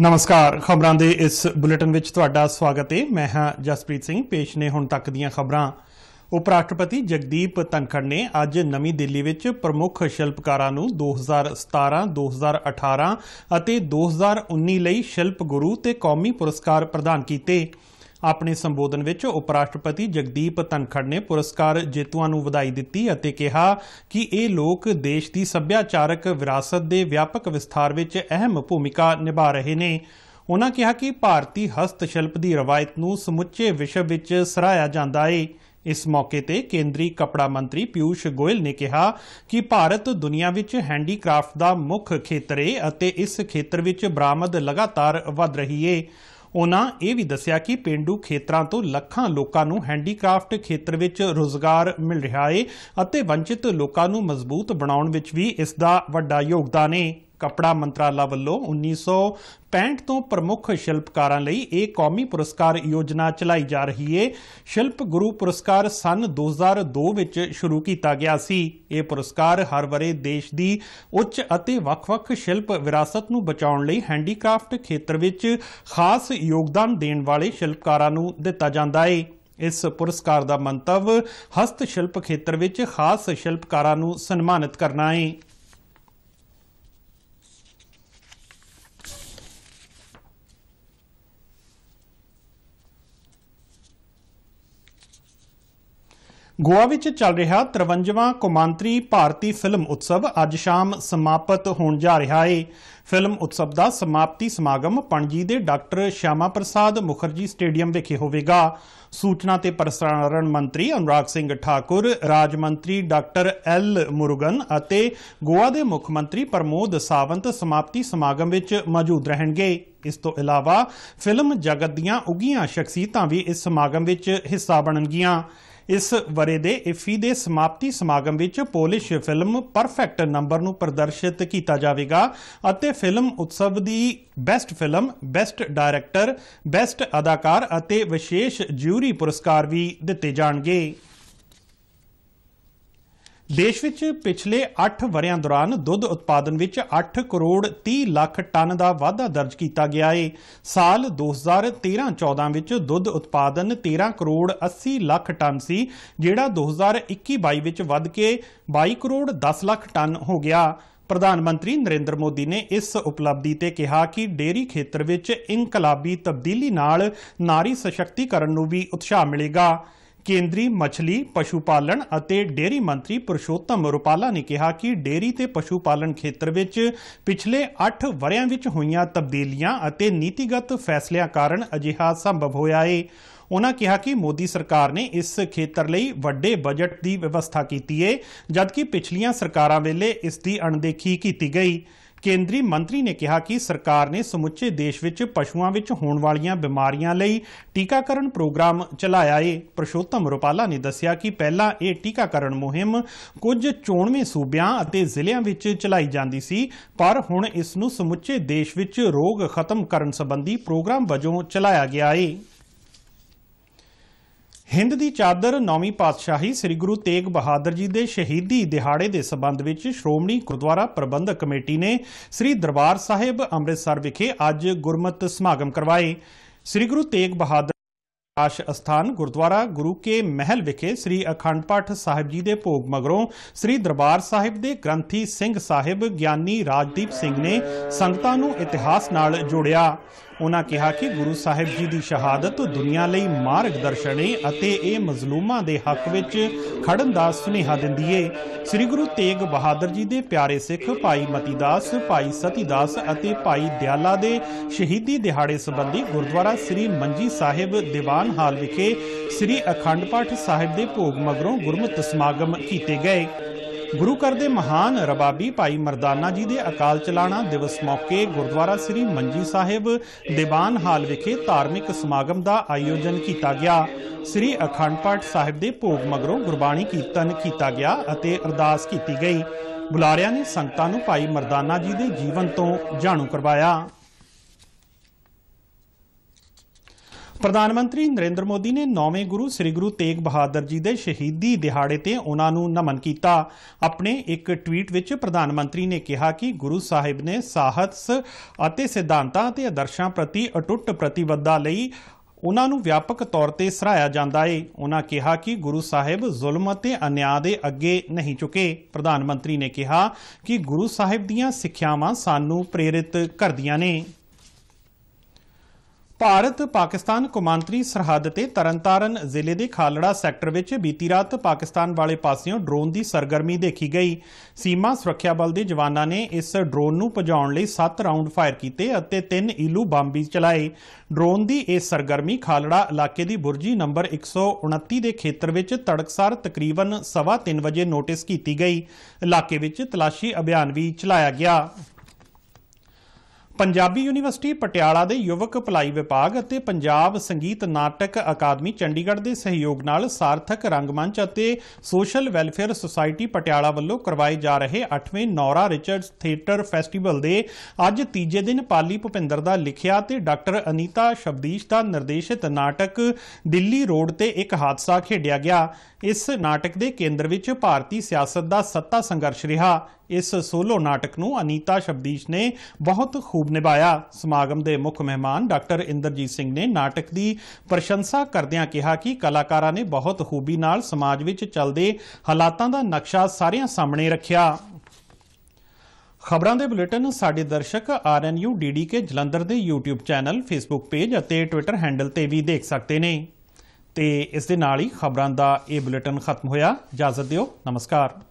ਨਮਸਕਾਰ ਖਬਰਾਂ ਦੇ ਇਸ ਬੁਲੇਟਿਨ ਵਿੱਚ ਤੁਹਾਡਾ ਸਵਾਗਤ ਹੈ ਮੈਂ ਹਾਂ ਜਸਪ੍ਰੀਤ ਸਿੰਘ ਪੇਸ਼ ਨੇ ਹੁਣ ਤੱਕ ਦੀਆਂ ਖਬਰਾਂ ਉਪ ਰਾਸ਼ਟਰਪਤੀ ਜਗਦੀਪ ਧਨਖੜ ਨੇ ਅੱਜ ਨਵੀਂ ਦਿੱਲੀ ਵਿੱਚ ਪ੍ਰਮੁੱਖ ਸ਼ਿਲਪਕਾਰਾਂ ਨੂੰ 2017, 2018 ਅਤੇ 2019 ਲਈ ਸ਼ਿਲਪ ਗੁਰੂ ਤੇ ਕੌਮੀ ਪੁਰਸਕਾਰ ਪ੍ਰਦਾਨ ਕੀਤੇ ਆਪਣੇ ਸੰਬੋਧਨ ਵਿੱਚ ਉਪ ਰਾਸ਼ਟਰਪਤੀ ਜਗਦੀਪ ਧਨਖੜ ਨੇ ਪੁਰਸਕਾਰ ਜੇਤੂਆਂ ਨੂੰ ਵਧਾਈ ਦਿੱਤੀ ਅਤੇ ਕਿਹਾ ਕਿ ਇਹ ਲੋਕ ਦੇਸ਼ ਦੀ ਸੱਭਿਆਚਾਰਕ ਵਿਰਾਸਤ ਦੇ ਵਿਆਪਕ ਵਿਸਥਾਰ ਵਿੱਚ ਅਹਿਮ ਭੂਮਿਕਾ ਨਿਭਾ ਰਹੇ ਨੇ ਉਹਨਾਂ ਕਿਹਾ ਕਿ ਭਾਰਤੀ ਹਸਤ ਸ਼ਿਲਪ ਦੀ ਰਵਾਇਤ ਨੂੰ ਸਮੁੱਚੇ ਵਿਸ਼ਵ ਵਿੱਚ ਸਰਾਇਆ ਜਾਂਦਾ ਹੈ ਇਸ ਮੌਕੇ ਤੇ ਕੇਂਦਰੀ ਕਪੜਾ ਮੰਤਰੀ ਪਿਊਸ਼ ਗੋਇਲ ਨੇ ਕਿਹਾ ਕਿ ਭਾਰਤ ਦੁਨੀਆ ਵਿੱਚ ਹੈਂਡੀਕ੍ਰਾਫਟ ਦਾ ਮੁੱਖ ਖੇਤਰ ਹੈ ਅਤੇ ਇਸ ਖੇਤਰ ਵਿੱਚ ਬਰਾਮਦ ਲਗਾਤਾਰ ਵਧ ਰਹੀ ਹੈ ਉਹਨਾਂ ਇਹ ਵੀ ਦੱਸਿਆ ਕਿ ਪਿੰਡੂ ਖੇਤਰਾਂ ਤੋਂ ਲੱਖਾਂ ਲੋਕਾਂ ਨੂੰ ਹੈਂਡੀਕ੍ਰਾਫਟ ਖੇਤਰ ਵਿੱਚ ਰੋਜ਼ਗਾਰ ਮਿਲ ਰਿਹਾ ਹੈ ਅਤੇ ਵੰਚਿਤ ਲੋਕਾਂ ਨੂੰ ਮਜ਼ਬੂਤ ਬਣਾਉਣ ਵਿੱਚ ਵੀ ਇਸ ਦਾ ਵੱਡਾ ਯੋਗਦਾਨ ਹੈ ਕਪੜਾ ਮੰਤਰਾਲਾ ਵੱਲੋਂ 1965 ਤੋਂ ਪ੍ਰਮੁੱਖ ਸ਼ਿਲਪਕਾਰਾਂ ਲਈ ਇਹ ਕੌਮੀ ਪੁਰਸਕਾਰ ਯੋਜਨਾ ਚਲਾਈ ਜਾ ਰਹੀ ਹੈ ਸ਼ਿਲਪ ਗੁਰੂ ਪੁਰਸਕਾਰ ਸਨ 2002 ਵਿੱਚ ਸ਼ੁਰੂ ਕੀਤਾ ਗਿਆ ਸੀ ਇਹ ਪੁਰਸਕਾਰ ਹਰ ਵਰੇ ਦੇਸ਼ ਦੀ ਉੱਚ ਅਤੇ ਵੱਖ-ਵੱਖ ਸ਼ਿਲਪ ਵਿਰਾਸਤ ਨੂੰ ਬਚਾਉਣ ਲਈ ਹੈਂਡੀਕ੍ਰਾਫਟ ਖੇਤਰ ਵਿੱਚ ਖਾਸ ਯੋਗਦਾਨ ਦੇਣ ਵਾਲੇ ਸ਼ਿਲਪਕਾਰਾਂ ਨੂੰ ਦਿੱਤਾ ਜਾਂਦਾ ਹੈ ਇਸ ਪੁਰਸਕਾਰ ਦਾ ਮੰਤਵ ਹਸਤ ਸ਼ਿਲਪ ਖੇਤਰ ਵਿੱਚ ਖਾਸ ਸ਼ਿਲਪਕਾਰਾਂ ਨੂੰ ਸਨਮਾਨਿਤ ਕਰਨਾ ਹੈ ਗੋਆ ਵਿੱਚ ਚੱਲ ਰਿਹਾ 53ਵਾਂ ਕੋਮਾਂਤਰੀ ਭਾਰਤੀ ਫਿਲਮ ਉਤਸਵ ਅੱਜ ਸ਼ਾਮ ਸਮਾਪਤ ਹੋਣ ਜਾ ਰਿਹਾ ਹੈ ਫਿਲਮ ਉਤਸਵ ਦਾ ਸਮਾਪਤੀ ਸਮਾਗਮ ਪਣਜੀ ਦੇ ਡਾਕਟਰ ਸ਼ਿਆਮਾ ਪ੍ਰਸਾਦ ਮੁਖਰਜੀ ਸਟੇਡੀਅਮ ਵਿਖੇ ਹੋਵੇਗਾ ਸੂਚਨਾ ਤੇ ਪ੍ਰਸਾਰਣ ਮੰਤਰੀ ਅਨੁਰਾਗ ਸਿੰਘ ਠਾਕੁਰ ਰਾਜ ਮੰਤਰੀ ਡਾਕਟਰ ਐਲ ਮੁਰਗਨ ਅਤੇ ਗੋਆ ਦੇ ਮੁੱਖ ਮੰਤਰੀ ਪ੍ਰਮੋਦ ਸਾਵੰਤ ਸਮਾਪਤੀ ਸਮਾਗਮ ਵਿੱਚ ਮੌਜੂਦ ਰਹਿਣਗੇ ਇਸ ਤੋਂ ਇਲਾਵਾ ਫਿਲਮ ਜਗਤ ਦੀਆਂ ਉਗੀਆਂ ਸ਼ਖਸੀਅਤਾਂ ਵੀ ਇਸ ਸਮਾਗਮ ਵਿੱਚ ਹਿੱਸਾ ਬਣਨਗੀਆਂ ਇਸ ਵਰੇ ਦੇ ਇਫੀ ਦੇ ਸਮਾਪਤੀ ਸਮਾਗਮ ਵਿੱਚ ਪੋਲਿਸ਼ ਫਿਲਮ ਪਰਫੈਕਟ ਨੰਬਰ ਨੂੰ ਪ੍ਰਦਰਸ਼ਿਤ ਕੀਤਾ ਜਾਵੇਗਾ ਅਤੇ ਫਿਲਮ ਉਤਸਵ ਦੀ best film best director best ਅਦਾਕਾਰ ਅਤੇ ਵਿਸ਼ੇਸ਼ ਜਿਊਰੀ ਪੁਰਸਕਾਰ ਵੀ ਦਿੱਤੇ ਜਾਣਗੇ ਦੇਸ਼ ਵਿੱਚ ਪਿਛਲੇ 8 ਵਰਿਆਂ ਦੌਰਾਨ ਦੁੱਧ ਉਤਪਾਦਨ ਵਿੱਚ 8 ਕਰੋੜ 30 ਲੱਖ ਟਨ ਦਾ ਵਾਧਾ ਦਰਜ ਕੀਤਾ ਗਿਆ ਹੈ ਸਾਲ 2013-14 ਵਿੱਚ ਦੁੱਧ ਉਤਪਾਦਨ 13 ਕਰੋੜ 80 ਲੱਖ ਟਨ ਸੀ ਜਿਹੜਾ 2021-22 ਵਿੱਚ ਵੱਧ ਕੇ 22 ਕਰੋੜ 10 ਲੱਖ ਟਨ ਹੋ ਗਿਆ ਪ੍ਰਧਾਨ ਮੰਤਰੀ ਨਰਿੰਦਰ ਮੋਦੀ ਨੇ ਇਸ ਉਪਲਬਧੀ ਤੇ ਕਿਹਾ ਕਿ ਡੇਰੀ ਖੇਤਰ ਵਿੱਚ ਇਨਕਲਾਬੀ ਤਬਦੀਲੀ ਨਾਲ ਨਾਰੀ ਸਸ਼ਕਤੀਕਰਨ ਨੂੰ ਵੀ ਉਤਸ਼ਾਹ ਮਿਲੇਗਾ ਕੇਂਦਰੀ ਮੱਛਲੀ ਪਸ਼ੂ ਪਾਲਣ ਅਤੇ ਡੇਰੀ ਮੰਤਰੀ ਪੁਰਸ਼ੋਤਮ ਰੁਪਾਲਾ ਨੇ ਕਿਹਾ ਕਿ ਡੇਰੀ ਤੇ ਪਸ਼ੂ ਪਾਲਣ ਖੇਤਰ ਵਿੱਚ ਪਿਛਲੇ 8 ਵਰਿਆਂ ਵਿੱਚ ਹੋਈਆਂ ਤਬਦੀਲੀਆਂ ਅਤੇ ਨੀਤੀਗਤ ਫੈਸਲਿਆਂ ਕਾਰਨ ਅਜਿਹਾ ਸੰਭਵ ਹੋਇਆ ਹੈ ਉਹਨਾਂ ਕਿਹਾ ਕਿ ਮੋਦੀ ਸਰਕਾਰ ਨੇ ਇਸ ਖੇਤਰ ਲਈ ਵੱਡੇ ਬਜਟ ਦੀ ਵਿਵਸਥਾ ਕੀਤੀ ਹੈ ਜਦਕਿ ਪਿਛਲੀਆਂ ਸਰਕਾਰਾਂ ਵੇਲੇ ਇਸ ਦੀ ਅਣਦੇਖੀ ਕੀਤੀ ਗਈ ਕੇਂਦਰੀ ਮੰਤਰੀ ਨੇ ਕਿਹਾ ਕਿ ਸਰਕਾਰ ਨੇ ਸਮੁੱਚੇ ਦੇਸ਼ ਵਿੱਚ ਪਸ਼ੂਆਂ ਵਿੱਚ ਹੋਣ ਵਾਲੀਆਂ ਬਿਮਾਰੀਆਂ ਲਈ ਟੀਕਾਕਰਨ ਪ੍ਰੋਗਰਾਮ ਚਲਾਇਆ ਹੈ ਪ੍ਰਸ਼ੋਤਮ ਰੁਪਾਲਾ ਨੇ ਦੱਸਿਆ ਕਿ ਪਹਿਲਾਂ ਇਹ ਟੀਕਾਕਰਨ ਮੁਹਿੰਮ ਕੁਝ ਚੋਣਵੇਂ ਸੂਬਿਆਂ ਅਤੇ ਜ਼ਿਲ੍ਹਿਆਂ ਵਿੱਚ ਚਲਾਈ ਜਾਂਦੀ ਸੀ ਪਰ ਹੁਣ ਇਸ ਨੂੰ ਸਮੁੱਚੇ ਦੇਸ਼ ਵਿੱਚ ਰੋਗ ਖਤਮ ਕਰਨ ਸੰਬੰਧੀ ਪ੍ਰੋਗਰਾਮ ਵਜੋਂ ਚਲਾਇਆ ਗਿਆ ਹੈ ਹਿੰਦ ਦੀ ਚਾਦਰ ਨੌਵੀਂ ਪਾਤਸ਼ਾਹੀ ਸ੍ਰੀ ਗੁਰੂ ਤੇਗ ਬਹਾਦਰ ਜੀ ਦੇ ਸ਼ਹੀਦੀ ਦਿਹਾੜੇ ਦੇ ਸਬੰਧ ਵਿੱਚ ਸ਼੍ਰੋਮਣੀ ਗੁਰਦੁਆਰਾ ਪ੍ਰਬੰਧਕ ਕਮੇਟੀ ਨੇ ਸ੍ਰੀ ਦਰਬਾਰ ਸਾਹਿਬ ਅੰਮ੍ਰਿਤਸਰ ਵਿਖੇ ਅੱਜ ਗੁਰਮਤ ਸਮਾਗਮ ਕਰਵਾਏ ਸ੍ਰੀ ਗੁਰੂ ਤੇਗ ਬਹਾਦਰ ਆਸ਼ ਅਸਥਾਨ ਗੁਰਦੁਆਰਾ ਗੁਰੂ ਕੇ ਮਹਿਲ ਵਿਖੇ ਸ੍ਰੀ ਅਖੰਡ ਪਾਠ ਸਾਹਿਬ ਜੀ ਦੇ ਭੋਗ ਮਗਰੋਂ ਸ੍ਰੀ ਦਰਬਾਰ ਸਾਹਿਬ ਦੇ ਗ੍ਰੰਥੀ ਸਿੰਘ ਸਾਹਿਬ ਗਿਆਨੀ ਰਾਜਦੀਪ ਸਿੰਘ ਨੇ ਸੰਗਤਾਂ ਨੂੰ ਇਤਿਹਾਸ ਨਾਲ ਜੋੜਿਆ ਉਹਨਾਂ ਕਿਹਾ ਕਿ ਗੁਰੂ ਸਾਹਿਬ ਜੀ ਦੀ ਸ਼ਹਾਦਤ ਦੁਨੀਆ ਲਈ ਮਾਰਗਦਰਸ਼ਨ ਹੈ ਅਤੇ ਇਹ ਮਜ਼ਲੂਮਾਂ ਦੇ ਹੱਕ ਵਿੱਚ ਖੜਨ ਦਾ ਸੁਨੇਹਾ ਦਿੰਦੀ ਹੈ ਸ੍ਰੀ ਗੁਰੂ ਤੇਗ ਬਹਾਦਰ ਜੀ ਦੇ ਪਿਆਰੇ ਸਿੱਖ ਭਾਈ ਮਤੀਦਾਸ ਭਾਈ ਸਤੀਦਾਸ ਅਤੇ ਭਾਈ ਦਿਆਲਾ ਦੇ ਸ਼ਹੀਦੀ ਦਿਹਾੜੇ ਸੰਬੰਧੀ ਗੁਰਦੁਆਰਾ ਸ੍ਰੀ ਮੰਜੀ ਸਾਹਿਬ ਦੀਵਾਨ ਹਾਲ ਵਿਖੇ ਸ੍ਰੀ ਅਖੰਡ ਪਾਠ ਸਾਹਿਬ ਦੇ ਭੋਗ ਮਗਰੋਂ ਗੁਰਮਤਿ ਸਮਾਗਮ ਕੀਤੇ ਗਏ ਗੁਰੂ ਘਰ ਦੇ ਮਹਾਨ ਰਬਾਬੀ ਭਾਈ ਮਰਦਾਨਾ ਜੀ ਦੇ ਅਕਾਲ ਚਲਾਣਾ ਦਿਵਸ ਮੌਕੇ ਗੁਰਦੁਆਰਾ ਸ੍ਰੀ ਮੰਜੀ ਸਾਹਿਬ ਦੀਵਾਨ ਹਾਲ ਵਿਖੇ ਧਾਰਮਿਕ ਸਮਾਗਮ ਦਾ ਆਯੋਜਨ ਕੀਤਾ ਗਿਆ ਸ੍ਰੀ ਅਖੰਡ ਪਾਠ ਸਾਹਿਬ ਦੇ ਭੋਗ ਮਗਰੋਂ ਗੁਰਬਾਣੀ ਕੀਰਤਨ ਕੀਤਾ ਗਿਆ ਅਤੇ ਅਰਦਾਸ ਕੀਤੀ ਗਈ ਬੁਲਾਰਿਆਂ ਨੇ ਸੰਗਤਾਂ ਨੂੰ ਭਾਈ ਮਰਦਾਨਾ ਜੀ ਦੇ ਜੀਵਨ ਤੋਂ ਜਾਣੂ ਕਰਵਾਇਆ ਪ੍ਰਧਾਨ ਮੰਤਰੀ ਨਰਿੰਦਰ ਮੋਦੀ ਨੇ ਨੌਵੇਂ ਗੁਰੂ ਸ੍ਰੀ ਗੁਰੂ ਤੇਗ ਬਹਾਦਰ ਜੀ ਦੇ ਸ਼ਹੀਦੀ ਦਿਹਾੜੇ ਤੇ ਉਹਨਾਂ ਨੂੰ ਨਮਨ ਕੀਤਾ ਆਪਣੇ ਇੱਕ ਟਵੀਟ ਵਿੱਚ ਪ੍ਰਧਾਨ ਮੰਤਰੀ ਨੇ ਕਿਹਾ ਕਿ ਗੁਰੂ ਸਾਹਿਬ ਨੇ ਸਾਹਸ ਅਤੇ ਸਿਧਾਂਤਾਂ ਅਤੇ ਆਦਰਸ਼ਾਂ ਪ੍ਰਤੀ ਅਟੁੱਟ ਪ੍ਰਤੀਬੱਧਤਾ ਲਈ ਉਹਨਾਂ ਨੂੰ ਵਿਆਪਕ ਤੌਰ ਤੇ ਸਰਾਇਆ ਜਾਂਦਾ ਏ ਉਹਨਾਂ ਕਿਹਾ ਕਿ ਗੁਰੂ ਸਾਹਿਬ ਜ਼ੁਲਮ ਅਤੇ ਅਨਿਆਂ ਦੇ ਅੱਗੇ ਨਹੀਂ ਝੁਕੇ ਪ੍ਰਧਾਨ ਮੰਤਰੀ ਨੇ ਕਿਹਾ ਕਿ ਗੁਰੂ ਸਾਹਿਬ ਦੀਆਂ ਸਿੱਖਿਆਵਾਂ ਸਾਨੂੰ ਪ੍ਰੇਰਿਤ ਕਰਦੀਆਂ ਨੇ ਭਾਰਤ ਪਾਕਿਸਤਾਨ ਕੁਮਾਂਤਰੀ ਸਰਹੱਦ ਤੇ ਤਰਨਤਾਰਨ ਜ਼ਿਲ੍ਹੇ ਦੇ ਖਾਲੜਾ ਸੈਕਟਰ ਵਿੱਚ ਬੀਤੀ ਰਾਤ ਪਾਕਿਸਤਾਨ ਵਾਲੇ ਪਾਸਿਓਂ ਡਰੋਨ ਦੀ ਸਰਗਰਮੀ ਦੇਖੀ ਗਈ ਸੀਮਾ ਸੁਰੱਖਿਆ ਬਲ ਦੇ ਜਵਾਨਾਂ ਨੇ ਇਸ ਡਰੋਨ ਨੂੰ ਭਜਾਉਣ ਲਈ 7 ਰਾਉਂਡ ਫਾਇਰ ਕੀਤੇ ਅਤੇ 3 ਇਲੂ ਬੰਬੀ ਚਲਾਏ ਡਰੋਨ ਦੀ ਇਹ ਸਰਗਰਮੀ ਖਾਲੜਾ ਇਲਾਕੇ ਦੀ ਬੁਰਜੀ ਨੰਬਰ 129 ਦੇ ਖੇਤਰ ਵਿੱਚ ਤੜਕਸਾਰ ਤਕਰੀਬਨ 3:30 ਵਜੇ ਨੋਟਿਸ ਕੀਤੀ ਗਈ ਇਲਾਕੇ ਵਿੱਚ ਤਲਾਸ਼ੀ ਅਭਿਆਨ ਵੀ ਚਲਾਇਆ ਗਿਆ ਪੰਜਾਬੀ ਯੂਨੀਵਰਸਿਟੀ ਪਟਿਆਲਾ ਦੇ ਯੁਵਕ ਭਲਾਈ ਵਿਭਾਗ ਅਤੇ ਪੰਜਾਬ ਸੰਗੀਤ ਨਾਟਕ ਅਕਾਦਮੀ ਚੰਡੀਗੜ੍ਹ ਦੇ ਸਹਿਯੋਗ ਨਾਲ ਸਾਰਥਕ ਰੰਗਮੰਚ ਅਤੇ ਸੋਸ਼ਲ ਵੈਲਫੇਅਰ ਸੁਸਾਇਟੀ ਪਟਿਆਲਾ ਵੱਲੋਂ ਕਰਵਾਏ ਜਾ ਰਹੇ 8ਵੇਂ ਨੌਰਾ ਰਿਚਰਡਸ ਥੀਏਟਰ ਫੈਸਟੀਵਲ ਦੇ ਅੱਜ ਤੀਜੇ ਦਿਨ ਪਾਲੀ ਭੁਪਿੰਦਰ ਦਾ ਲਿਖਿਆ ਤੇ ਡਾਕਟਰ ਅਨੀਤਾ ਸ਼ਬਦੀਸ਼ ਦਾ ਨਿਰਦੇਸ਼ਿਤ ਨਾਟਕ ਦਿੱਲੀ ਰੋਡ ਤੇ ਇੱਕ ਹਾਦਸਾ ਖੇਡਿਆ ਗਿਆ ਇਸ ਨਾਟਕ ਦੇ ਕੇਂਦਰ ਵਿੱਚ ਭਾਰਤੀ ਸਿਆਸਤ ਦਾ ਸੱਤਾ ਸੰਘਰਸ਼ ਰਿਹਾ ਇਸ ਸੋਲੋ ਨਾਟਕ ਨੂੰ ਅਨੀਤਾ ਸ਼ਬਦੀਸ਼ ਨੇ ਬਹੁਤ ਬਖੂਬ ਨਿਭਾਇਆ ਸਮਾਗਮ ਦੇ ਮੁੱਖ ਮਹਿਮਾਨ ਡਾਕਟਰ ਇੰਦਰਜੀਤ ਸਿੰਘ ਨੇ ਨਾਟਕ ਦੀ ਪ੍ਰਸ਼ੰਸਾ ਕਰਦਿਆਂ ਕਿਹਾ ਕਿ ਕਲਾਕਾਰਾਂ ਨੇ ਬਹੁਤ ਖੂਬੀ ਨਾਲ ਸਮਾਜ ਵਿੱਚ ਚੱਲਦੇ ਹਾਲਾਤਾਂ ਦਾ ਨਕਸ਼ਾ ਸਾਰਿਆਂ ਸਾਹਮਣੇ ਰੱਖਿਆ ਖਬਰਾਂ ਦੇ ਬੁਲੇਟਿਨ ਸਾਡੇ ਦਰਸ਼ਕ RNU DDK ਜਲੰਧਰ ਦੇ YouTube ਚੈਨਲ Facebook ਪੇਜ ਅਤੇ Twitter ਹੈਂਡਲ ਤੇ ਵੀ ਦੇਖ ਸਕਦੇ ਨੇ ਤੇ ਇਸ ਦੇ ਨਾਲ ਹੀ ਖਬਰਾਂ ਦਾ ਇਹ ਬੁਲੇਟਿਨ ਖਤਮ ਹੋਇਆ ਇਜਾਜ਼ਤ ਦਿਓ ਨਮਸਕਾਰ